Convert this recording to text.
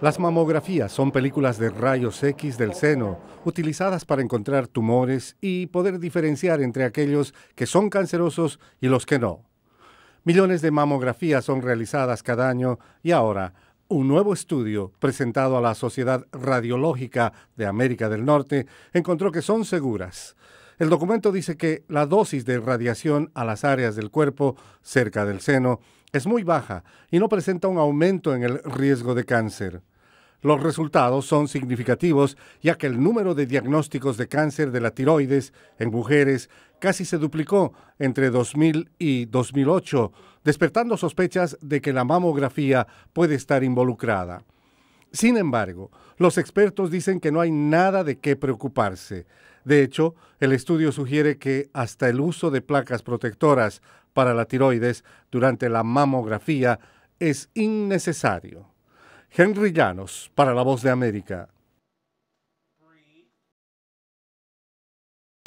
Las mamografías son películas de rayos X del seno, utilizadas para encontrar tumores y poder diferenciar entre aquellos que son cancerosos y los que no. Millones de mamografías son realizadas cada año y ahora un nuevo estudio presentado a la Sociedad Radiológica de América del Norte encontró que son seguras. El documento dice que la dosis de radiación a las áreas del cuerpo cerca del seno es muy baja y no presenta un aumento en el riesgo de cáncer. Los resultados son significativos ya que el número de diagnósticos de cáncer de la tiroides en mujeres casi se duplicó entre 2000 y 2008, despertando sospechas de que la mamografía puede estar involucrada. Sin embargo, los expertos dicen que no hay nada de qué preocuparse. De hecho, el estudio sugiere que hasta el uso de placas protectoras para la tiroides durante la mamografía es innecesario. Henry Llanos, para la voz de América.